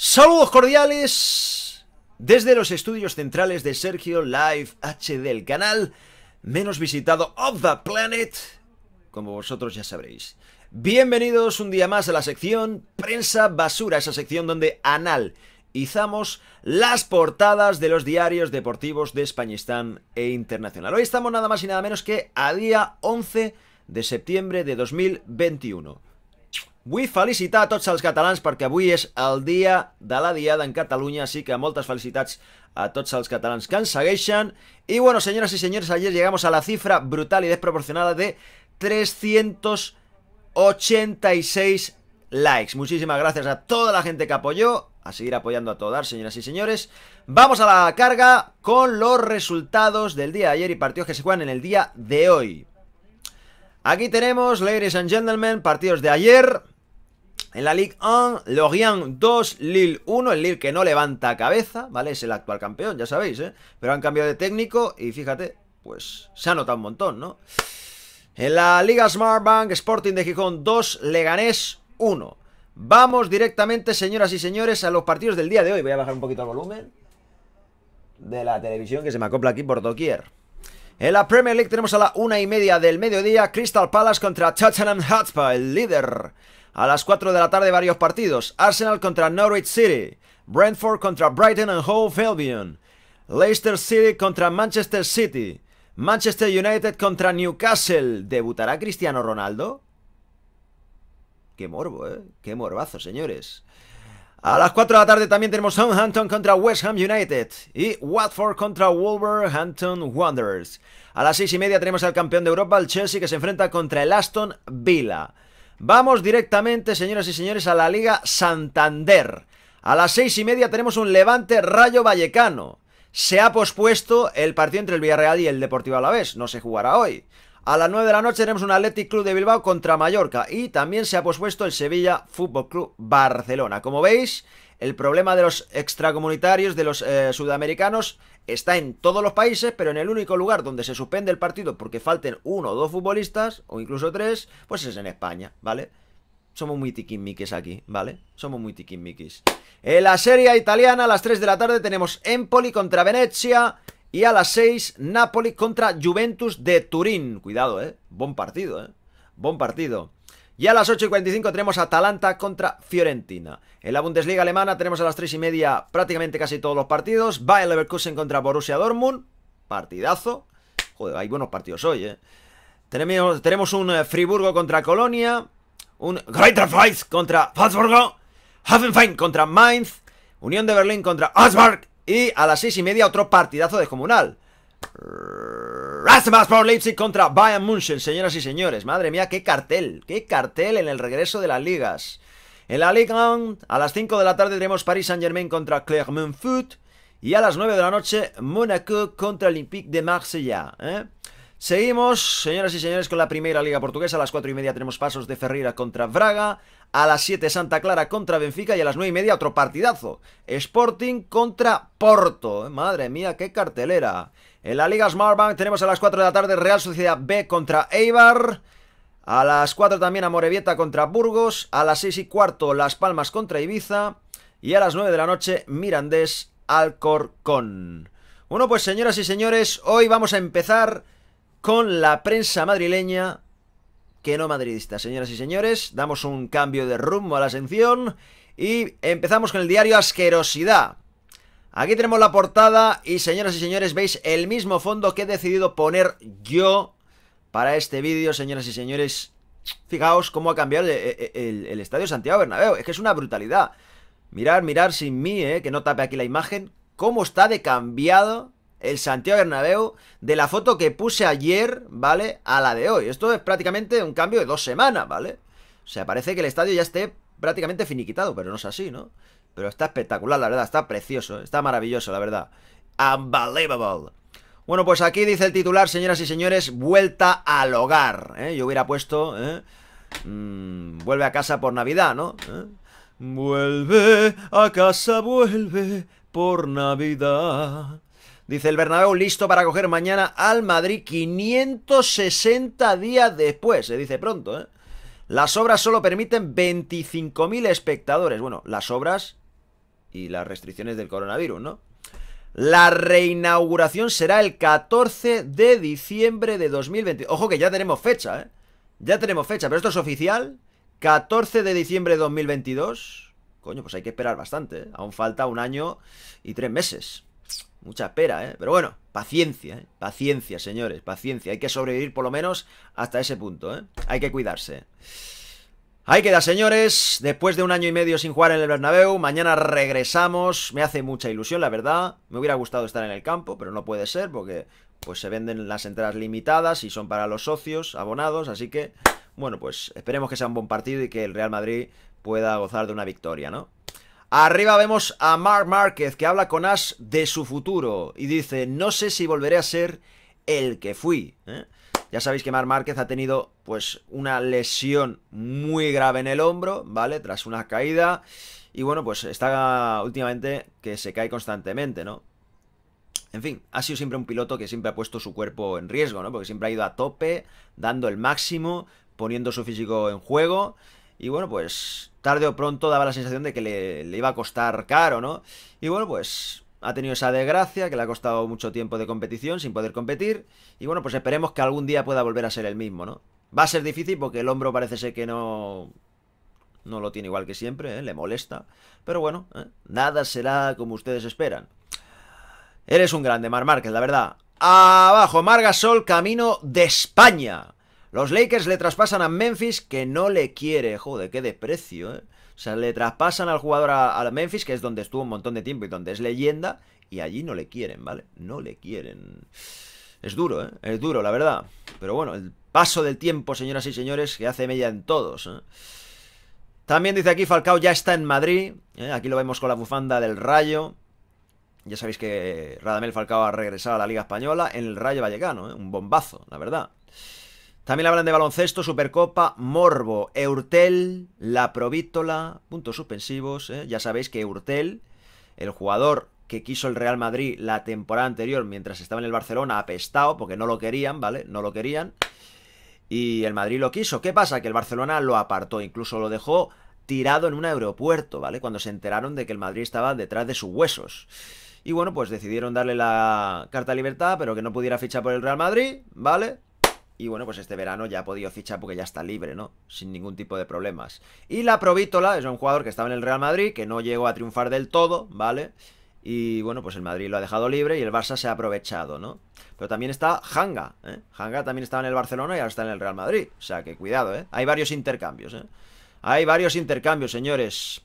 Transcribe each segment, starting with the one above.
Saludos cordiales desde los estudios centrales de Sergio Live HD, del canal menos visitado of the planet, como vosotros ya sabréis. Bienvenidos un día más a la sección Prensa Basura, esa sección donde analizamos las portadas de los diarios deportivos de Españistán e Internacional. Hoy estamos nada más y nada menos que a día 11 de septiembre de 2021. Vull felicitar a tots els catalans porque avui és el dia de la Diada en Catalunya, así que moltes felicitats a tots els catalans que Y bueno, señoras y señores, ayer llegamos a la cifra brutal y desproporcionada de 386 likes. Muchísimas gracias a toda la gente que apoyó, a seguir apoyando a todas, señoras y señores. Vamos a la carga con los resultados del día de ayer y partidos que se juegan en el día de hoy. Aquí tenemos, ladies and gentlemen, partidos de ayer. En la Ligue 1, Lorient 2, Lille 1, el Lille que no levanta cabeza, ¿vale? Es el actual campeón, ya sabéis, ¿eh? Pero han cambiado de técnico y fíjate, pues se ha notado un montón, ¿no? En la Liga Smart Bank, Sporting de Gijón 2, Leganés 1. Vamos directamente, señoras y señores, a los partidos del día de hoy. Voy a bajar un poquito el volumen de la televisión que se me acopla aquí por doquier. En la Premier League tenemos a la una y media del mediodía Crystal Palace contra Tottenham Hotspur, el líder a las 4 de la tarde varios partidos. Arsenal contra Norwich City. Brentford contra Brighton and Hove Albion. Leicester City contra Manchester City. Manchester United contra Newcastle. ¿Debutará Cristiano Ronaldo? Qué morbo, ¿eh? Qué morbazo, señores. A las 4 de la tarde también tenemos Southampton contra West Ham United y Watford contra Wolverhampton Wanderers. A las 6 y media tenemos al campeón de Europa, el Chelsea, que se enfrenta contra el Aston Villa. Vamos directamente, señoras y señores, a la Liga Santander. A las seis y media tenemos un Levante Rayo Vallecano. Se ha pospuesto el partido entre el Villarreal y el Deportivo Alavés. No se jugará hoy. A las 9 de la noche tenemos un Athletic Club de Bilbao contra Mallorca y también se ha pospuesto el Sevilla Fútbol Club Barcelona. Como veis, el problema de los extracomunitarios, de los eh, sudamericanos, está en todos los países, pero en el único lugar donde se suspende el partido porque falten uno o dos futbolistas, o incluso tres, pues es en España, ¿vale? Somos muy tiquimiquis aquí, ¿vale? Somos muy tiquimiquis. En la Serie Italiana, a las 3 de la tarde, tenemos Empoli contra Venecia. Y a las 6, Napoli contra Juventus de Turín. Cuidado, ¿eh? Buen partido, ¿eh? Buen partido. Y a las 8 y 45 tenemos Atalanta contra Fiorentina. En la Bundesliga alemana tenemos a las 3 y media prácticamente casi todos los partidos. Bayer Leverkusen contra Borussia Dortmund. Partidazo. Joder, hay buenos partidos hoy, ¿eh? Tenemos, un eh, Friburgo contra Colonia. Un Greater contra Habsburgo. Hafenfein contra Mainz. Unión de Berlín contra Osberg. Y a las 6 y media otro partidazo descomunal. Rasmus por Leipzig contra Bayern München, señoras y señores. Madre mía, qué cartel, qué cartel en el regreso de las ligas. En la Liga 1, a las 5 de la tarde tenemos Paris Saint-Germain contra Clermont Foot. Y a las 9 de la noche, Monaco contra Olympique de Marsella. ¿eh? Seguimos, señoras y señores, con la primera liga portuguesa. A las 4 y media tenemos pasos de Ferreira contra Braga. A las 7 Santa Clara contra Benfica. Y a las 9 y media otro partidazo. Sporting contra Porto. Madre mía, qué cartelera. En la Liga Smartbank tenemos a las 4 de la tarde Real Sociedad B contra Eibar. A las 4 también Amorebieta contra Burgos. A las 6 y cuarto Las Palmas contra Ibiza. Y a las 9 de la noche Mirandés Alcorcón. Bueno, pues señoras y señores, hoy vamos a empezar con la prensa madrileña que no madridista. Señoras y señores, damos un cambio de rumbo a la ascensión y empezamos con el diario Asquerosidad. Aquí tenemos la portada y señoras y señores, veis el mismo fondo que he decidido poner yo para este vídeo, señoras y señores. Fijaos cómo ha cambiado el, Estadio Santiago Bernabéu, es que es una brutalidad. Mirar, mirar sin mí, eh, que no tape aquí la imagen, cómo está de cambiado el Santiago Bernabéu de la foto que puse ayer, ¿vale? A la de hoy. Esto es prácticamente un cambio de dos semanas, ¿vale? O sea, parece que el estadio ya esté prácticamente finiquitado, pero no es así, ¿no? Pero está espectacular, la verdad, está precioso, está maravilloso, la verdad. Unbelievable. Bueno, pues aquí dice el titular, señoras y señores, vuelta al hogar. ¿eh? Yo hubiera puesto, ¿eh? mm, vuelve a casa por Navidad, ¿no? ¿Eh? Vuelve a casa, vuelve por Navidad. Dice el Bernabéu listo para coger mañana al Madrid 560 días después, se dice pronto, ¿eh? Las obras solo permiten 25.000 espectadores. Bueno, las obras y las restricciones del coronavirus, ¿no? La reinauguración será el 14 de diciembre de 2020. Ojo que ya tenemos fecha, ¿eh? Ya tenemos fecha, pero esto es oficial. 14 de diciembre de 2022. Coño, pues hay que esperar bastante, ¿eh? Aún falta un año y tres meses. Mucha espera, ¿eh? Pero bueno, paciencia, ¿eh? Paciencia, señores, paciencia. Hay que sobrevivir por lo menos hasta ese punto, ¿eh? Hay que cuidarse. Ahí queda, señores. Después de un año y medio sin jugar en el Bernabéu, mañana regresamos. Me hace mucha ilusión, la verdad. Me hubiera gustado estar en el campo, pero no puede ser porque pues se venden las entradas limitadas y son para los socios, abonados, así que bueno, pues esperemos que sea un buen partido y que el Real Madrid pueda gozar de una victoria, ¿no? Arriba vemos a Marc Márquez que habla con Ash de su futuro y dice, "No sé si volveré a ser el que fui." ¿eh? Ya sabéis que Mar Márquez ha tenido pues una lesión muy grave en el hombro, ¿vale? Tras una caída. Y bueno, pues está últimamente que se cae constantemente, ¿no? En fin, ha sido siempre un piloto que siempre ha puesto su cuerpo en riesgo, ¿no? Porque siempre ha ido a tope, dando el máximo, poniendo su físico en juego. Y bueno, pues tarde o pronto daba la sensación de que le, le iba a costar caro, ¿no? Y bueno, pues ha tenido esa desgracia que le ha costado mucho tiempo de competición sin poder competir. Y bueno, pues esperemos que algún día pueda volver a ser el mismo, ¿no? Va a ser difícil porque el hombro parece ser que no... No lo tiene igual que siempre, ¿eh? le molesta. Pero bueno, ¿eh? nada será como ustedes esperan. Eres un grande, Mar Márquez, la verdad. Abajo, Margasol, camino de España. Los Lakers le traspasan a Memphis que no le quiere. Joder, qué desprecio, ¿eh? O sea, le traspasan al jugador a, Memphis, que es donde estuvo un montón de tiempo y donde es leyenda, y allí no le quieren, ¿vale? No le quieren. Es duro, ¿eh? Es duro, la verdad. Pero bueno, el paso del tiempo, señoras y señores, que hace media en todos. ¿eh? También dice aquí Falcao ya está en Madrid. ¿eh? Aquí lo vemos con la bufanda del Rayo. Ya sabéis que Radamel Falcao ha regresado a la Liga Española en el Rayo Vallecano. ¿eh? Un bombazo, la verdad. También hablan de baloncesto, Supercopa, Morbo, Eurtel, La Provítola, puntos suspensivos. ¿eh? Ya sabéis que Eurtel, el jugador que quiso el Real Madrid la temporada anterior mientras estaba en el Barcelona, apestado, porque no lo querían, ¿vale? No lo querían. Y el Madrid lo quiso. ¿Qué pasa? Que el Barcelona lo apartó, incluso lo dejó tirado en un aeropuerto, ¿vale? Cuando se enteraron de que el Madrid estaba detrás de sus huesos. Y bueno, pues decidieron darle la carta de libertad, pero que no pudiera fichar por el Real Madrid, ¿vale? Y bueno, pues este verano ya ha podido fichar porque ya está libre, ¿no? Sin ningún tipo de problemas. Y la Provítola es un jugador que estaba en el Real Madrid, que no llegó a triunfar del todo, ¿vale? Y bueno, pues el Madrid lo ha dejado libre y el Barça se ha aprovechado, ¿no? Pero también está Hanga, ¿eh? Hanga también estaba en el Barcelona y ahora está en el Real Madrid. O sea que cuidado, ¿eh? Hay varios intercambios, ¿eh? Hay varios intercambios, señores.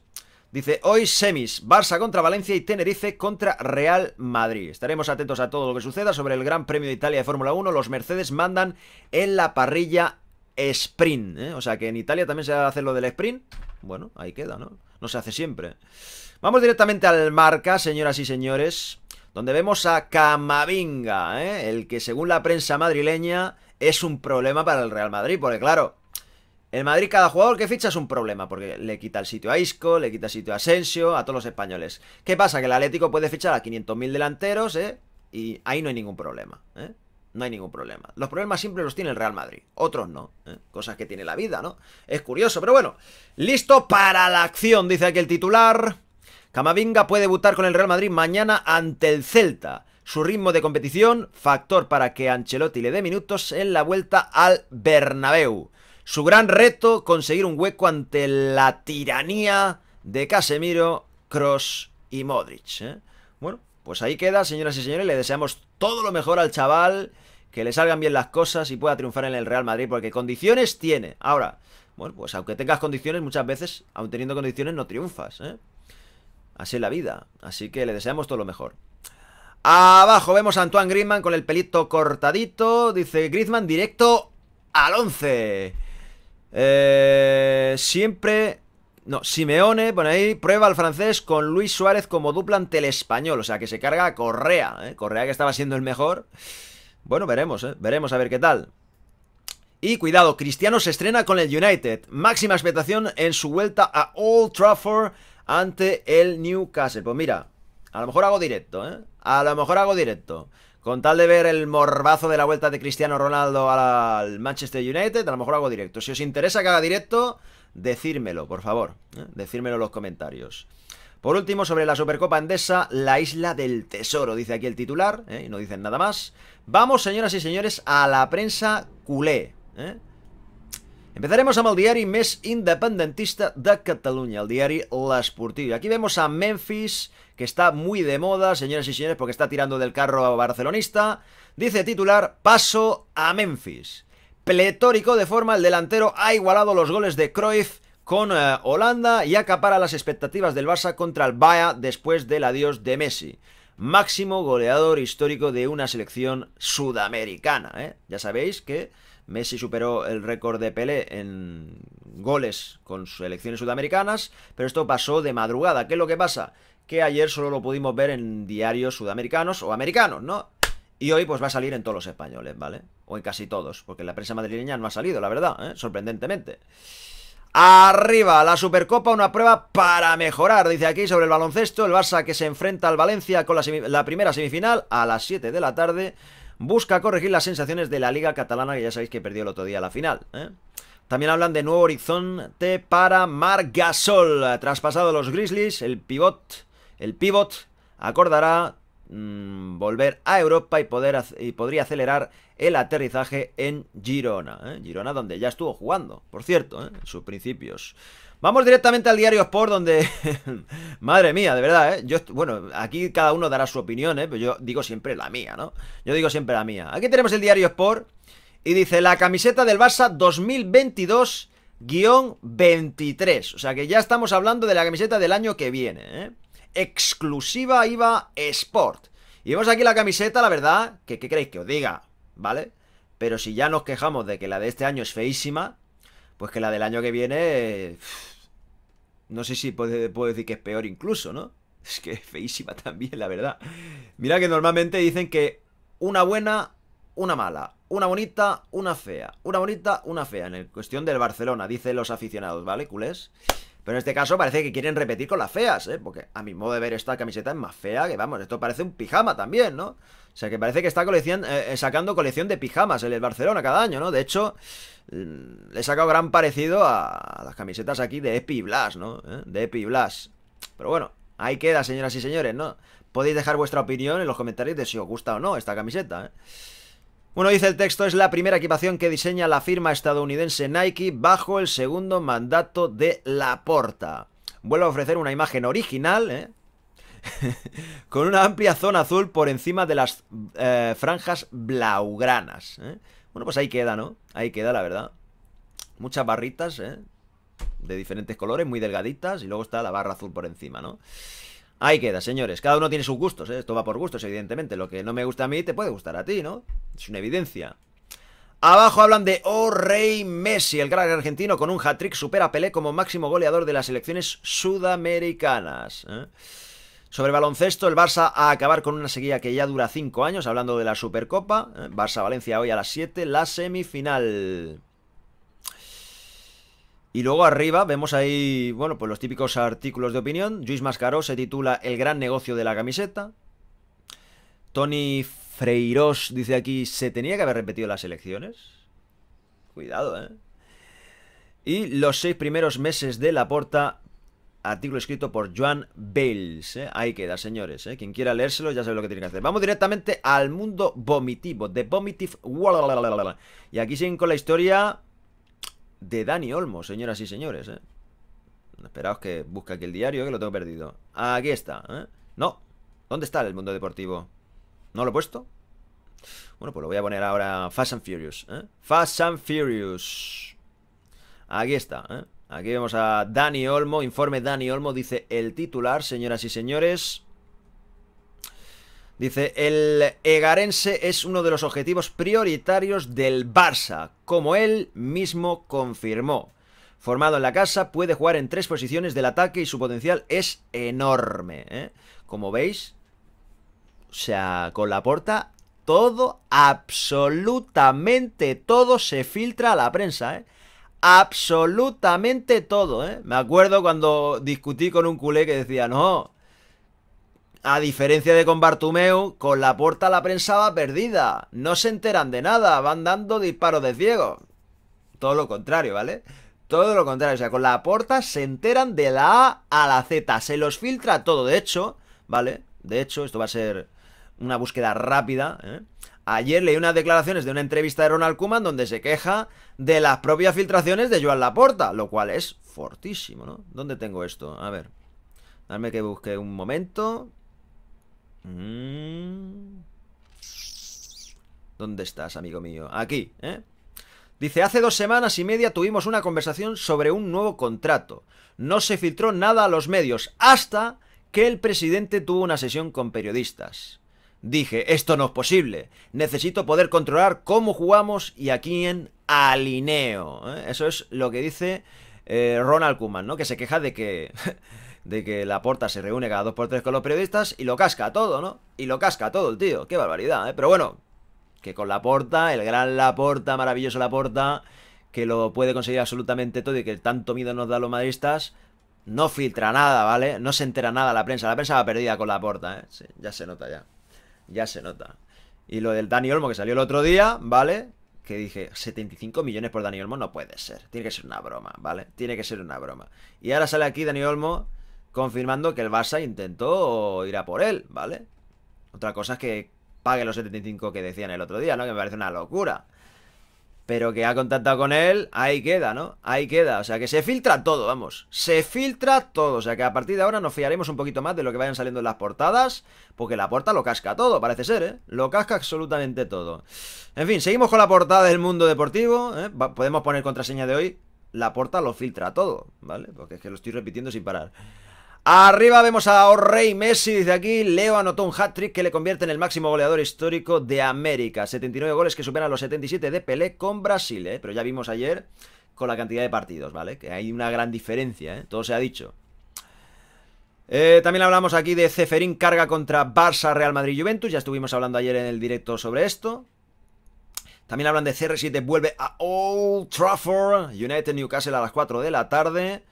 Dice, hoy semis, Barça contra Valencia y Tenerife contra Real Madrid. Estaremos atentos a todo lo que suceda sobre el Gran Premio de Italia de Fórmula 1. Los Mercedes mandan en la parrilla sprint. ¿eh? O sea que en Italia también se va a hacer lo del sprint. Bueno, ahí queda, ¿no? No se hace siempre. Vamos directamente al marca, señoras y señores, donde vemos a Camavinga, ¿eh? el que según la prensa madrileña es un problema para el Real Madrid, porque claro, el Madrid, cada jugador que ficha es un problema, porque le quita el sitio a Isco, le quita el sitio a Asensio, a todos los españoles. ¿Qué pasa? Que el Atlético puede fichar a 500.000 delanteros, ¿eh? Y ahí no hay ningún problema, ¿eh? No hay ningún problema. Los problemas siempre los tiene el Real Madrid, otros no. ¿eh? Cosas que tiene la vida, ¿no? Es curioso, pero bueno. Listo para la acción, dice aquí el titular. Camavinga puede debutar con el Real Madrid mañana ante el Celta. Su ritmo de competición, factor para que Ancelotti le dé minutos en la vuelta al Bernabéu. Su gran reto, conseguir un hueco ante la tiranía de Casemiro, Cross y Modric. ¿eh? Bueno, pues ahí queda, señoras y señores. Le deseamos todo lo mejor al chaval, que le salgan bien las cosas y pueda triunfar en el Real Madrid, porque condiciones tiene. Ahora, bueno, pues aunque tengas condiciones, muchas veces, aun teniendo condiciones, no triunfas. ¿eh? Así es la vida. Así que le deseamos todo lo mejor. Abajo vemos a Antoine Griezmann con el pelito cortadito. Dice Griezmann directo al 11. Eh, siempre... No, Simeone, bueno, ahí, prueba al francés con Luis Suárez como dupla ante el español. O sea, que se carga Correa, ¿eh? Correa que estaba siendo el mejor. Bueno, veremos, ¿eh? Veremos a ver qué tal. Y cuidado, Cristiano se estrena con el United. Máxima expectación en su vuelta a Old Trafford ante el Newcastle. Pues mira, a lo mejor hago directo, ¿eh? A lo mejor hago directo. Con tal de ver el morbazo de la vuelta de Cristiano Ronaldo al Manchester United, a lo mejor hago directo. Si os interesa que haga directo, decírmelo, por favor. ¿eh? Decírmelo en los comentarios. Por último, sobre la Supercopa Endesa, la isla del tesoro, dice aquí el titular, ¿eh? y no dicen nada más. Vamos, señoras y señores, a la prensa culé. ¿eh? Empezaremos a el Mes mes independentista de Cataluña, el diario La Sportiva. Aquí vemos a Memphis que está muy de moda, señoras y señores, porque está tirando del carro a barcelonista. Dice titular, paso a Memphis. Pletórico de forma, el delantero ha igualado los goles de Cruyff con eh, Holanda y acapara las expectativas del Barça contra el Bayern después del adiós de Messi. Máximo goleador histórico de una selección sudamericana. ¿eh? Ya sabéis que Messi superó el récord de Pelé en goles con selecciones sudamericanas, pero esto pasó de madrugada. ¿Qué es lo que pasa? que ayer solo lo pudimos ver en diarios sudamericanos o americanos, ¿no? Y hoy pues va a salir en todos los españoles, ¿vale? O en casi todos, porque la prensa madrileña no ha salido, la verdad, ¿eh? sorprendentemente. Arriba, la Supercopa, una prueba para mejorar, dice aquí sobre el baloncesto, el Barça que se enfrenta al Valencia con la, primera semifinal a las 7 de la tarde, busca corregir las sensaciones de la Liga Catalana, que ya sabéis que perdió el otro día la final, ¿eh? También hablan de nuevo horizonte para Marc Gasol. Traspasado a los Grizzlies, el pivot el pivot acordará mm, volver a Europa y, podría acelerar el aterrizaje en Girona. ¿eh? Girona donde ya estuvo jugando, por cierto, ¿eh? en sus principios. Vamos directamente al diario Sport, donde. Madre mía, de verdad, ¿eh? bueno, aquí cada uno dará su opinión, ¿eh? Pero yo digo siempre la mía, ¿no? Yo digo siempre la mía. Aquí tenemos el diario Sport y dice: La camiseta del Barça 2022-23. O sea que ya estamos hablando de la camiseta del año que viene, ¿eh? exclusiva IVA Sport. Y vemos aquí la camiseta, la verdad, que ¿qué queréis que os diga? ¿Vale? Pero si ya nos quejamos de que la de este año es feísima, pues que la del año que viene... No sé si puedo, decir que es peor incluso, ¿no? Es que es feísima también, la verdad. Mira que normalmente dicen que una buena, una mala, una bonita, una fea, una bonita, una fea, en el cuestión del Barcelona, dicen los aficionados, ¿vale, culés? Pero en este caso parece que quieren repetir con las feas, ¿eh? Porque a mi modo de ver esta camiseta es más fea que, vamos, esto parece un pijama también, ¿no? O sea, que parece que está eh, eh, sacando colección de pijamas el, el, Barcelona cada año, ¿no? De hecho, mm, le he sacado gran parecido a las camisetas aquí de Epi Blas, ¿no? ¿Eh? De Epi Blas. Pero bueno, ahí queda, señoras y señores, ¿no? Podéis dejar vuestra opinión en los comentarios de si os gusta o no esta camiseta, ¿eh? Bueno, dice el texto, es la primera equipación que diseña la firma estadounidense Nike bajo el segundo mandato de Laporta. Vuelve a ofrecer una imagen original, ¿eh? con una amplia zona azul por encima de las eh, franjas blaugranas. ¿eh? Bueno, pues ahí queda, ¿no? Ahí queda, la verdad. Muchas barritas, ¿eh? De diferentes colores, muy delgaditas, y luego está la barra azul por encima, ¿no? Ahí queda, señores. Cada uno tiene sus gustos, ¿eh? Esto va por gustos, evidentemente. Lo que no me gusta a mí te puede gustar a ti, ¿no? Es una evidencia. Abajo hablan de Oh Rey Messi, el gran argentino con un hat-trick supera a Pelé como máximo goleador de las elecciones sudamericanas. ¿eh? Sobre baloncesto, el Barça a acabar con una sequía que ya dura cinco años, hablando de la Supercopa. barça ¿eh? Barça-Valencia hoy a las 7, la semifinal. Y luego arriba vemos ahí, bueno, pues los típicos artículos de opinión. Luis Mascaró se titula El gran negocio de la camiseta. Tony Freirós dice aquí, ¿se tenía que haber repetido las elecciones? Cuidado, ¿eh? Y los seis primeros meses de la porta, artículo escrito por Joan Bales. ¿eh? Ahí queda, señores. ¿eh? Quien quiera leérselo ya sabe lo que tiene que hacer. Vamos directamente al mundo vomitivo, The Vomitive... Y aquí siguen con la historia de Dani Olmo, señoras y señores. ¿eh? Esperaos que busque aquí el diario, que lo tengo perdido. Aquí está. ¿eh? No. ¿Dónde está el mundo deportivo? ¿No lo he puesto? Bueno, pues lo voy a poner ahora Fast and Furious. ¿eh? Fast and Furious. Aquí está. ¿eh? Aquí vemos a Dani Olmo. Informe Dani Olmo. Dice el titular, señoras y señores. Dice, el Egarense es uno de los objetivos prioritarios del Barça, como él mismo confirmó. Formado en la casa, puede jugar en tres posiciones del ataque y su potencial es enorme. ¿eh? Como veis, o sea, con la porta, todo, absolutamente todo se filtra a la prensa, ¿eh? Absolutamente todo, ¿eh? Me acuerdo cuando discutí con un culé que decía, no, a diferencia de con Bartumeu, con la puerta la prensa va perdida. No se enteran de nada, van dando disparos de ciego. Todo lo contrario, ¿vale? Todo lo contrario, o sea, con la puerta se enteran de la A a la Z. Se los filtra todo, de hecho, ¿vale? De hecho, esto va a ser una búsqueda rápida. ¿eh? Ayer leí unas declaraciones de una entrevista de Ronald Kuman donde se queja de las propias filtraciones de Joan Laporta, lo cual es fortísimo, ¿no? ¿Dónde tengo esto? A ver. Dame que busque un momento. Mm. ¿Dónde estás, amigo mío? Aquí, ¿eh? Dice, hace dos semanas y media tuvimos una conversación sobre un nuevo contrato. No se filtró nada a los medios hasta que el presidente tuvo una sesión con periodistas. Dije, esto no es posible. Necesito poder controlar cómo jugamos y a quién alineo. ¿eh? Eso es lo que dice eh, Ronald kuman ¿no? Que se queja de que de que la porta se reúne cada dos por tres con los periodistas y lo casca todo, ¿no? Y lo casca todo el tío, qué barbaridad, ¿eh? Pero bueno, que con la porta, el gran la porta maravilloso porta que lo puede conseguir absolutamente todo y que tanto miedo nos da los madridistas no filtra nada, ¿vale? No se entera nada la prensa, la prensa va perdida con porta, ¿eh? Sí, ya se nota ya, ya se nota. Y lo del Dani Olmo que salió el otro día, ¿vale? que dije, 75 millones por Dani Olmo no puede ser. Tiene que ser una broma, ¿vale? Tiene que ser una broma. Y ahora sale aquí Dani Olmo confirmando que el Barça intentó ir a por él, ¿vale? Otra cosa es que pague los 75 que decían el otro día, ¿no? Que me parece una locura. Pero que ha contactado con él, ahí queda, ¿no? Ahí queda. O sea que se filtra todo, vamos. Se filtra todo. O sea que a partir de ahora nos fiaremos un poquito más de lo que vayan saliendo en las portadas. Porque la puerta lo casca todo, parece ser, ¿eh? Lo casca absolutamente todo. En fin, seguimos con la portada del mundo deportivo. ¿eh? Podemos poner contraseña de hoy. La puerta lo filtra todo, ¿vale? Porque es que lo estoy repitiendo sin parar. Arriba vemos a Orrey Messi, dice aquí, Leo anotó un hat-trick que le convierte en el máximo goleador histórico de América. 79 goles que superan los 77 de Pelé con Brasil, eh. Pero ya vimos ayer con la cantidad de partidos, ¿vale? Que hay una gran diferencia, ¿eh? Todo se ha dicho. Eh, también hablamos aquí de Ceferín carga contra Barça, Real Madrid, Juventus. Ya estuvimos hablando ayer en el directo sobre esto. También hablan de CR7 vuelve a Old Trafford, United Newcastle a las 4 de la tarde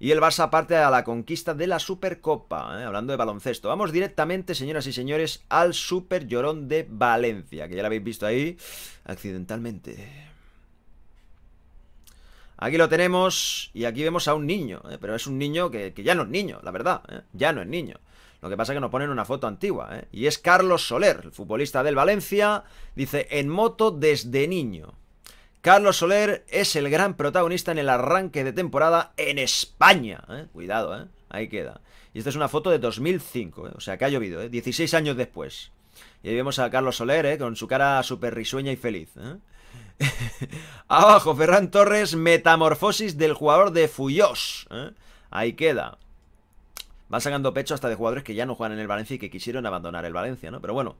y el Barça parte a la conquista de la Supercopa, ¿eh? hablando de baloncesto. Vamos directamente, señoras y señores, al Super Llorón de Valencia, que ya lo habéis visto ahí accidentalmente. Aquí lo tenemos y aquí vemos a un niño, ¿eh? pero es un niño que, ya no es niño, la verdad, ¿eh? ya no es niño. Lo que pasa es que nos ponen una foto antigua, y es Carlos Soler, el futbolista del Valencia, dice, en moto desde niño. Carlos Soler es el gran protagonista en el arranque de temporada en España. ¿eh? Cuidado, ¿eh? ahí queda. Y esta es una foto de 2005, ¿eh? o sea que ha llovido, 16 ¿eh? años después. Y ahí vemos a Carlos Soler con su cara súper risueña y feliz. Abajo, Ferran Torres, metamorfosis del jugador de Fuyos. Ahí queda. Va sacando pecho hasta de jugadores que ya no juegan en el Valencia y que quisieron abandonar el Valencia, ¿no? Pero bueno,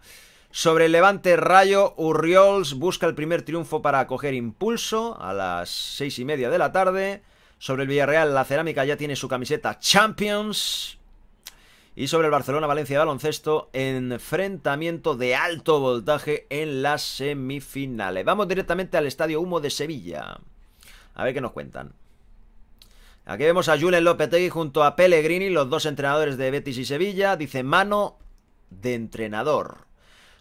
sobre el Levante Rayo, Urriols busca el primer triunfo para coger impulso a las seis y media de la tarde. Sobre el Villarreal, la Cerámica ya tiene su camiseta Champions. Y sobre el Barcelona-Valencia baloncesto, enfrentamiento de alto voltaje en las semifinales. Vamos directamente al Estadio Humo de Sevilla. A ver qué nos cuentan. Aquí vemos a López Lopetegui junto a Pellegrini, los dos entrenadores de Betis y Sevilla. Dice mano de entrenador.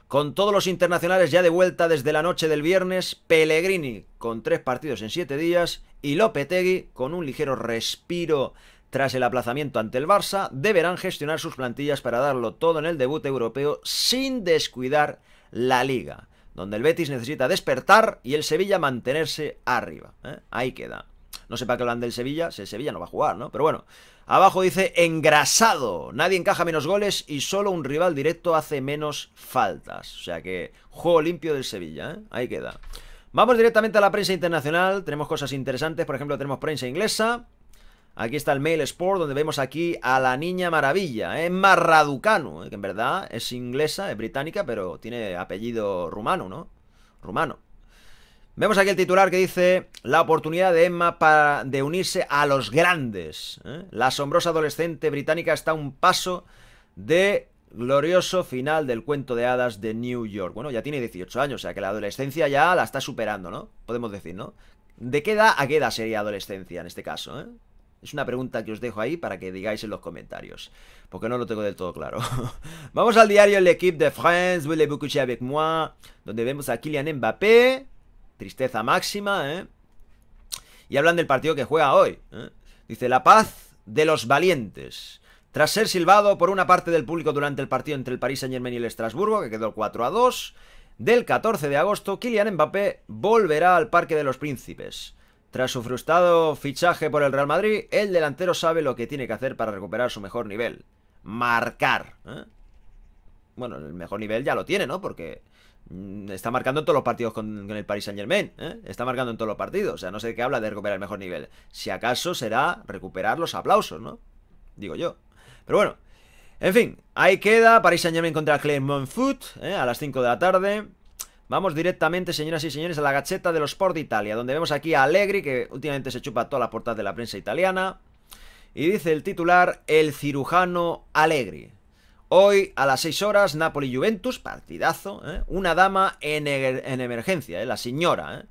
Con todos los internacionales ya de vuelta desde la noche del viernes, Pellegrini con tres partidos en siete días y Lopetegui con un ligero respiro tras el aplazamiento ante el Barça, deberán gestionar sus plantillas para darlo todo en el debut europeo sin descuidar la liga, donde el Betis necesita despertar y el Sevilla mantenerse arriba. ¿eh? Ahí queda. No sé para qué hablan del Sevilla, si el Sevilla no va a jugar, ¿no? Pero bueno, Abajo dice engrasado. Nadie encaja menos goles y solo un rival directo hace menos faltas. O sea que juego limpio del Sevilla, ¿eh? Ahí queda. Vamos directamente a la prensa internacional. Tenemos cosas interesantes. Por ejemplo, tenemos prensa inglesa. Aquí está el Mail Sport, donde vemos aquí a la Niña Maravilla, ¿eh? Marraducano, ¿eh? que en verdad es inglesa, es británica, pero tiene apellido rumano, ¿no? Rumano. Vemos aquí el titular que dice la oportunidad de Emma para de unirse a los grandes. ¿eh? La asombrosa adolescente británica está a un paso de glorioso final del cuento de hadas de New York. Bueno, ya tiene 18 años, o sea que la adolescencia ya la está superando, ¿no? Podemos decir, ¿no? ¿De qué edad a qué edad sería adolescencia en este caso? ¿eh? Es una pregunta que os dejo ahí para que digáis en los comentarios, porque no lo tengo del todo claro. Vamos al diario El equipo de France, voulez-vous coucher avec moi, donde vemos a Kylian Mbappé, Tristeza máxima, ¿eh? Y hablan del partido que juega hoy. ¿eh? Dice, la paz de los valientes. Tras ser silbado por una parte del público durante el partido entre el París Saint-Germain y el Estrasburgo, que quedó 4 a 2, del 14 de agosto, Kylian Mbappé volverá al Parque de los Príncipes. Tras su frustrado fichaje por el Real Madrid, el delantero sabe lo que tiene que hacer para recuperar su mejor nivel. Marcar. ¿eh? Bueno, el mejor nivel ya lo tiene, ¿no? Porque Mm, está marcando en todos los partidos con, el Paris Saint Germain. ¿eh? Está marcando en todos los partidos. O sea, no sé de qué habla de recuperar el mejor nivel. Si acaso será recuperar los aplausos, ¿no? Digo yo. Pero bueno. En fin, ahí queda Paris Saint Germain contra Clermont Foot ¿eh? a las 5 de la tarde. Vamos directamente, señoras y señores, a la gacheta de los Sport de Italia, donde vemos aquí a Allegri, que últimamente se chupa todas las puertas de la prensa italiana. Y dice el titular, el cirujano Allegri. Hoy a las 6 horas, Napoli-Juventus, partidazo. ¿eh? Una dama en, en emergencia, ¿eh? la señora. ¿eh?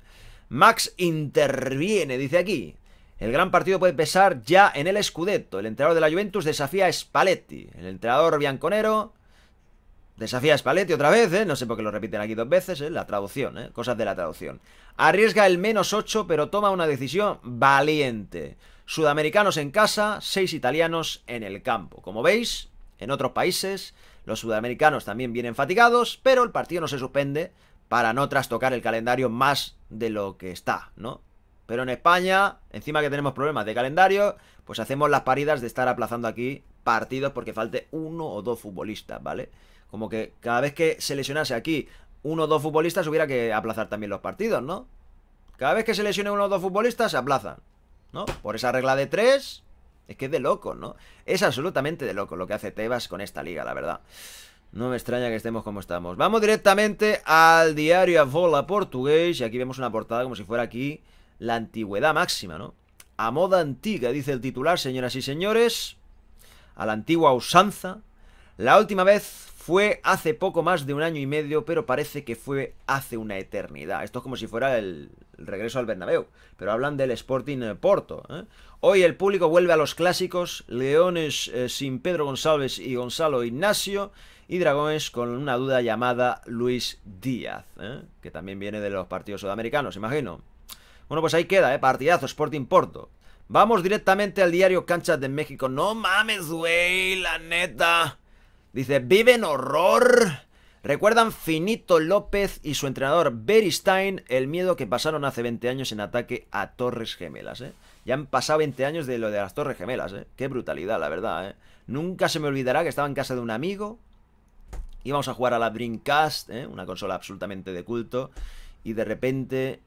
Max interviene, dice aquí. El gran partido puede pesar ya en el Scudetto. El entrenador de la Juventus desafía a Spalletti. El entrenador bianconero desafía a Spalletti otra vez. No sé por qué lo repiten aquí dos veces. La traducción, cosas de la traducción. Arriesga el menos 8, pero toma una decisión valiente. Sudamericanos en casa, seis italianos en el campo. Como veis, en otros países. Los sudamericanos también vienen fatigados, pero el partido no se suspende para no trastocar el calendario más de lo que está, ¿no? Pero en España, encima que tenemos problemas de calendario, pues hacemos las paridas de estar aplazando aquí partidos porque falte uno o dos futbolistas, ¿vale? Como que cada vez que se lesionase aquí uno o dos futbolistas hubiera que aplazar también los partidos, ¿no? Cada vez que se lesione uno o dos futbolistas se aplazan, ¿no? Por esa regla de tres, es que es de loco, ¿no? Es absolutamente de loco lo que hace Tebas con esta liga, la verdad. No me extraña que estemos como estamos. Vamos directamente al diario bola portugués. Y aquí vemos una portada como si fuera aquí la antigüedad máxima, ¿no? A moda antigua, dice el titular, señoras y señores. A la antigua usanza. La última vez fue hace poco más de un año y medio, pero parece que fue hace una eternidad. Esto es como si fuera el, regreso al Bernabéu, pero hablan del Sporting Porto. ¿eh? Hoy el público vuelve a los clásicos, Leones eh, sin Pedro González y Gonzalo Ignacio, y Dragones con una duda llamada Luis Díaz, ¿eh? que también viene de los partidos sudamericanos, imagino. Bueno, pues ahí queda, ¿eh? partidazo Sporting Porto. Vamos directamente al diario Canchas de México. No mames, güey, la neta. Dice, viven horror. Recuerdan Finito López y su entrenador Beristain el miedo que pasaron hace 20 años en ataque a Torres Gemelas. ¿eh? Ya han pasado 20 años de lo de las Torres Gemelas. ¿eh? Qué brutalidad, la verdad. ¿eh? Nunca se me olvidará que estaba en casa de un amigo. Íbamos a jugar a la Dreamcast, ¿eh? una consola absolutamente de culto. Y de repente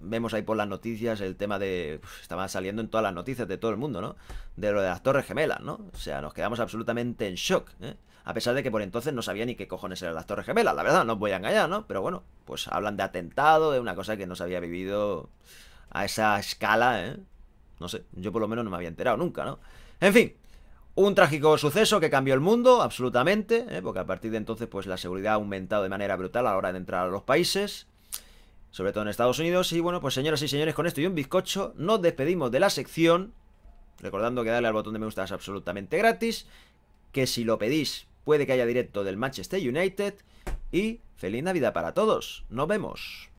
vemos ahí por las noticias el tema de. Pues, estaba saliendo en todas las noticias de todo el mundo, ¿no? De lo de las Torres Gemelas, ¿no? O sea, nos quedamos absolutamente en shock, ¿eh? A pesar de que por entonces no sabía ni qué cojones eran las Torres Gemelas, la verdad, no os voy a engañar, ¿no? Pero bueno, pues hablan de atentado, de una cosa que no se había vivido a esa escala, ¿eh? No sé, yo por lo menos no me había enterado nunca, ¿no? En fin, un trágico suceso que cambió el mundo, absolutamente, ¿eh? porque a partir de entonces, pues la seguridad ha aumentado de manera brutal a la hora de entrar a los países sobre todo en Estados Unidos. Y bueno, pues señoras y señores, con esto y un bizcocho nos despedimos de la sección. Recordando que darle al botón de me gusta es absolutamente gratis. Que si lo pedís, puede que haya directo del Manchester United. Y feliz Navidad para todos. Nos vemos.